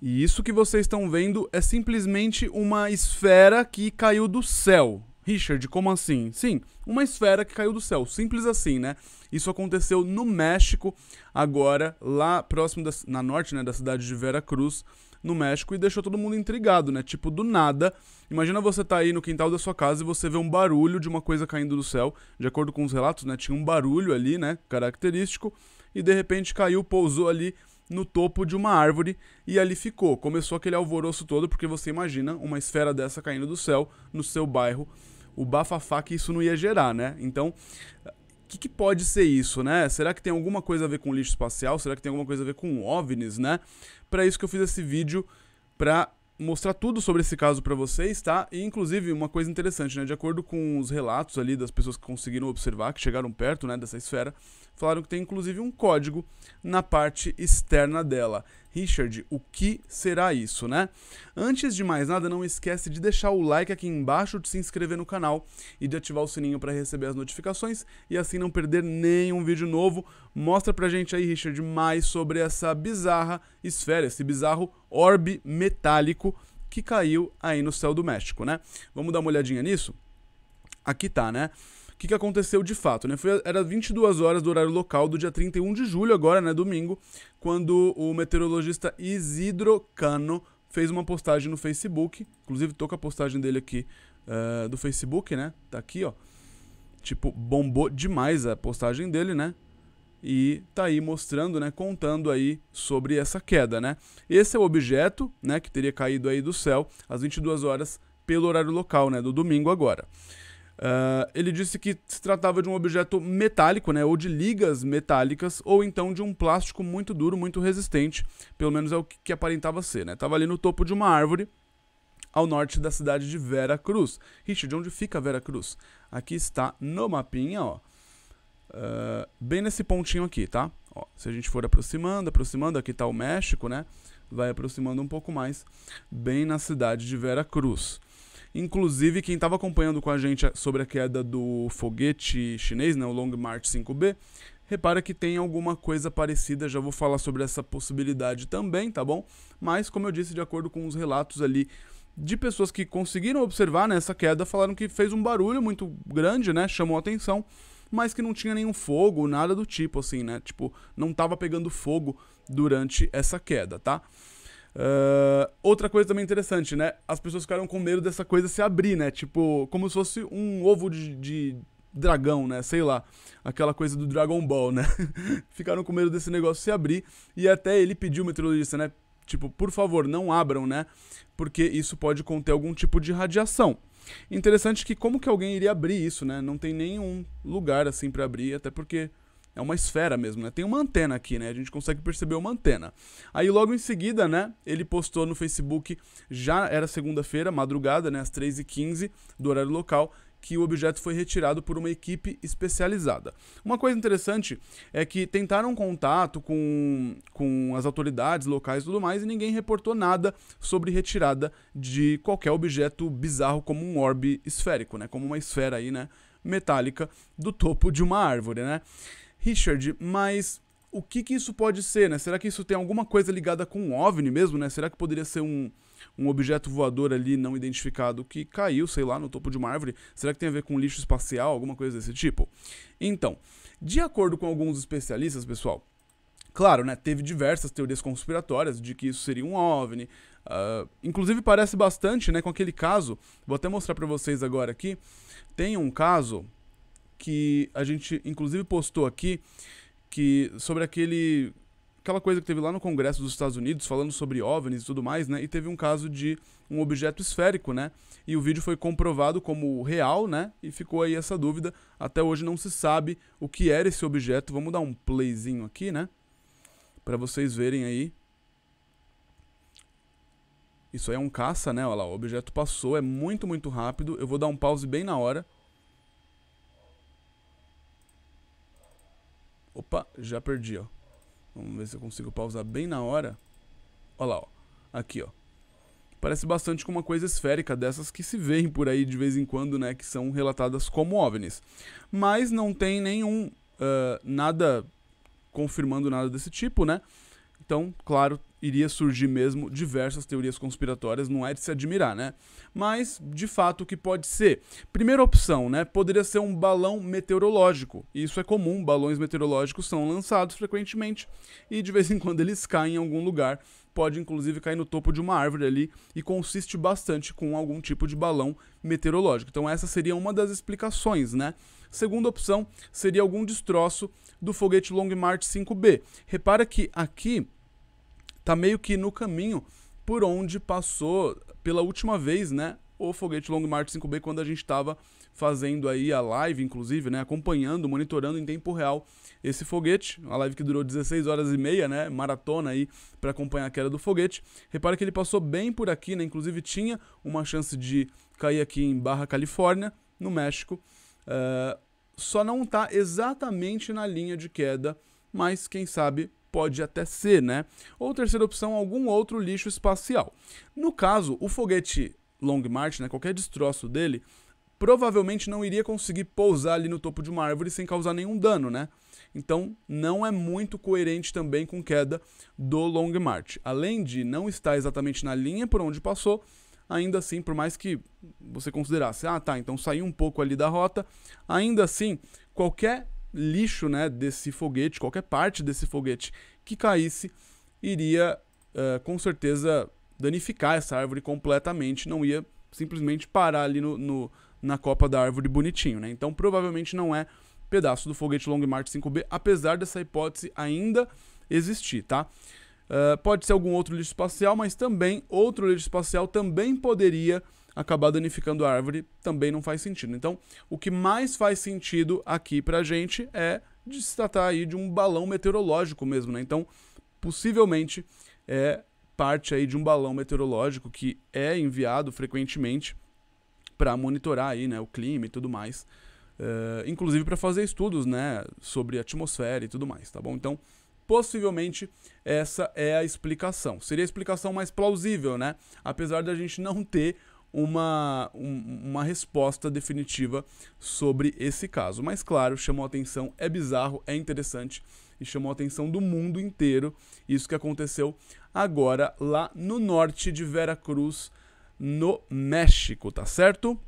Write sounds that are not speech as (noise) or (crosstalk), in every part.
E isso que vocês estão vendo é simplesmente uma esfera que caiu do céu. Richard, como assim? Sim, uma esfera que caiu do céu, simples assim, né? Isso aconteceu no México, agora lá próximo da, na norte, né, da cidade de Veracruz, no México e deixou todo mundo intrigado, né? Tipo do nada. Imagina você tá aí no quintal da sua casa e você vê um barulho de uma coisa caindo do céu. De acordo com os relatos, né, tinha um barulho ali, né, característico, e de repente caiu, pousou ali no topo de uma árvore e ali ficou. Começou aquele alvoroço todo, porque você imagina uma esfera dessa caindo do céu no seu bairro, o bafafá que isso não ia gerar, né? Então, o que, que, pode ser isso, né? Será que tem alguma coisa a ver com lixo espacial? Será que tem alguma coisa a ver com OVNIs, né? Para isso que eu fiz esse vídeo para mostrar tudo sobre esse caso para vocês, tá? E inclusive uma coisa interessante, né? De acordo com os relatos ali das pessoas que conseguiram observar, que chegaram perto, né, dessa esfera, Falaram que tem inclusive um código na parte externa dela. Richard, o que será isso, né? Antes de mais nada, não esquece de deixar o like aqui embaixo, de se inscrever no canal e de ativar o sininho para receber as notificações e assim não perder nenhum vídeo novo. Mostra pra gente aí, Richard, mais sobre essa bizarra esfera, esse bizarro orbe metálico que caiu aí no céu do México, né? Vamos dar uma olhadinha nisso? Aqui tá, né? que, que aconteceu de fato, né? Foi, era 22 horas do horário local do dia 31 de julho, agora, né, domingo, quando o meteorologista Isidro Cano fez uma postagem no Facebook. Inclusive, tô com a postagem dele aqui uh, do Facebook, né? Tá aqui, ó. Tipo, bombou demais a postagem dele, né? e tá aí mostrando, né, contando aí sobre essa queda, né? Esse é o objeto, né, que teria caído aí do céu às 22 horas pelo horário local, né, do domingo agora. Uh, ele disse que se tratava de um objeto metálico, né, ou de ligas metálicas, ou então de um plástico muito duro, muito resistente, pelo menos é o que, que aparentava ser. Né? Tava ali no topo de uma árvore, ao norte da cidade de Vera Cruz. Richard, onde fica Vera Cruz? Aqui está no mapinha, ó. Uh, bem nesse pontinho aqui, tá? Ó, se a gente for aproximando, aproximando, aqui está o México, né? Vai aproximando um pouco mais, bem na cidade de Vera Cruz. Inclusive, quem estava acompanhando com a gente sobre a queda do foguete chinês, né, o Long March 5B, repara que tem alguma coisa parecida, já vou falar sobre essa possibilidade também, tá bom? Mas, como eu disse, de acordo com os relatos ali de pessoas que conseguiram observar né, essa queda, falaram que fez um barulho muito grande, né, chamou atenção, mas que não tinha nenhum fogo, nada do tipo, assim, né? Tipo, não estava pegando fogo durante essa queda, tá? Ah, outra coisa também interessante, né? As pessoas ficaram com medo dessa coisa se abrir, né? Tipo, como se fosse um ovo de, de dragão, né? Sei lá. Aquela coisa do Dragon Ball, né? (laughs) ficaram com medo desse negócio se abrir. E até ele pediu, o meteorologista, né? Tipo, por favor, não abram, né? Porque isso pode conter algum tipo de radiação. Interessante que como que alguém iria abrir isso, né? Não tem nenhum lugar assim para abrir, até porque é uma esfera mesmo, né? Tem uma antena aqui, né? A gente consegue perceber uma antena. Aí logo em seguida, né? Ele postou no Facebook, já era segunda-feira, madrugada, né? Às 3h15 do horário local, que o objeto foi retirado por uma equipe especializada. Uma coisa interessante é que tentaram contato com, com as autoridades locais e tudo mais e ninguém reportou nada sobre retirada de qualquer objeto bizarro como um orbe esférico, né? Como uma esfera aí, né? Metálica do topo de uma árvore, né? Richard, mas o que, que isso pode ser, né? Será que isso tem alguma coisa ligada com um OVNI mesmo, né? Será que poderia ser um, um objeto voador ali não identificado que caiu, sei lá, no topo de uma árvore? Será que tem a ver com lixo espacial, alguma coisa desse tipo? Então, de acordo com alguns especialistas, pessoal, claro, né, teve diversas teorias conspiratórias de que isso seria um OVNI. Uh, inclusive parece bastante, né, com aquele caso. Vou até mostrar para vocês agora aqui. Tem um caso que a gente inclusive postou aqui que sobre aquele aquela coisa que teve lá no Congresso dos Estados Unidos falando sobre OVNIs e tudo mais, né? E teve um caso de um objeto esférico, né? E o vídeo foi comprovado como real, né? E ficou aí essa dúvida. Até hoje não se sabe o que era esse objeto. Vamos dar um playzinho aqui, né? Para vocês verem aí. Isso aí é um caça, né? Olha lá, o objeto passou, é muito, muito rápido. Eu vou dar um pause bem na hora. Opa, já perdi, ó. Vamos ver se eu consigo pausar bem na hora. Olha lá, ó. Aqui, ó. Parece bastante com uma coisa esférica dessas que se veem por aí de vez em quando, né? Que são relatadas como OVNIs. Mas não tem nenhum... Uh, nada confirmando nada desse tipo, né? Então, claro, iria surgir mesmo diversas teorias conspiratórias, não é de se admirar, né? Mas, de fato, o que pode ser? Primeira opção, né? Poderia ser um balão meteorológico. Isso é comum, balões meteorológicos são lançados frequentemente e de vez em quando eles caem em algum lugar. Pode inclusive cair no topo de uma árvore ali e consiste bastante com algum tipo de balão meteorológico. Então, essa seria uma das explicações, né? Segunda opção seria algum destroço do foguete Long March 5B. Repara que aqui tá meio que no caminho por onde passou pela última vez, né, o foguete Long March 5B quando a gente estava fazendo aí a live, inclusive, né, acompanhando, monitorando em tempo real esse foguete, a live que durou 16 horas e meia, né, maratona aí para acompanhar a queda do foguete. Repara que ele passou bem por aqui, né, inclusive tinha uma chance de cair aqui em Barra Califórnia, no México. Uh, só não está exatamente na linha de queda, mas quem sabe Pode até ser, né? Ou terceira opção, algum outro lixo espacial. No caso, o foguete Long March, né, qualquer destroço dele, provavelmente não iria conseguir pousar ali no topo de uma árvore sem causar nenhum dano, né? Então, não é muito coerente também com queda do Long March. Além de não estar exatamente na linha por onde passou, ainda assim, por mais que você considerasse, ah tá, então saiu um pouco ali da rota, ainda assim, qualquer lixo né, desse foguete, qualquer parte desse foguete que caísse, iria uh, com certeza danificar essa árvore completamente, não ia simplesmente parar ali no, no na copa da árvore bonitinho. Né? Então provavelmente não é pedaço do foguete Long March 5B, apesar dessa hipótese ainda existir, tá? Uh, pode ser algum outro lixo espacial, mas também outro lixo espacial também poderia acabar danificando a árvore também não faz sentido. Então, o que mais faz sentido aqui pra gente é de se tratar aí de um balão meteorológico mesmo, né? Então, possivelmente é parte aí de um balão meteorológico que é enviado frequentemente para monitorar aí, né, o clima e tudo mais. Uh, inclusive para fazer estudos, né, sobre atmosfera e tudo mais, tá bom? Então, possivelmente essa é a explicação. Seria a explicação mais plausível, né? Apesar da gente não ter uma, um, uma resposta definitiva sobre esse caso. Mas, claro, chamou atenção, é bizarro, é interessante e chamou a atenção do mundo inteiro. Isso que aconteceu agora lá no norte de Veracruz, no México, tá certo?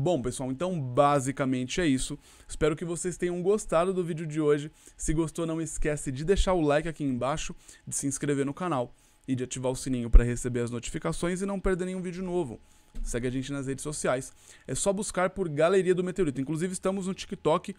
Bom, pessoal, então basicamente é isso. Espero que vocês tenham gostado do vídeo de hoje. Se gostou, não esquece de deixar o like aqui embaixo, de se inscrever no canal e de ativar o sininho para receber as notificações e não perder nenhum vídeo novo. Segue a gente nas redes sociais. É só buscar por Galeria do Meteorito. Inclusive, estamos no TikTok. Uh,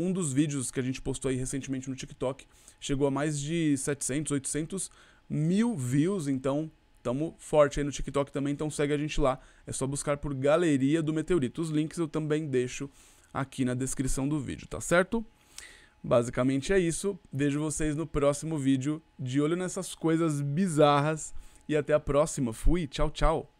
um dos vídeos que a gente postou aí recentemente no TikTok chegou a mais de 700, 800 mil views. Então, tamo forte aí no TikTok também. Então, segue a gente lá. É só buscar por Galeria do Meteorito. Os links eu também deixo aqui na descrição do vídeo, tá certo? Basicamente é isso. Vejo vocês no próximo vídeo. De olho nessas coisas bizarras. E até a próxima. Fui. Tchau, tchau.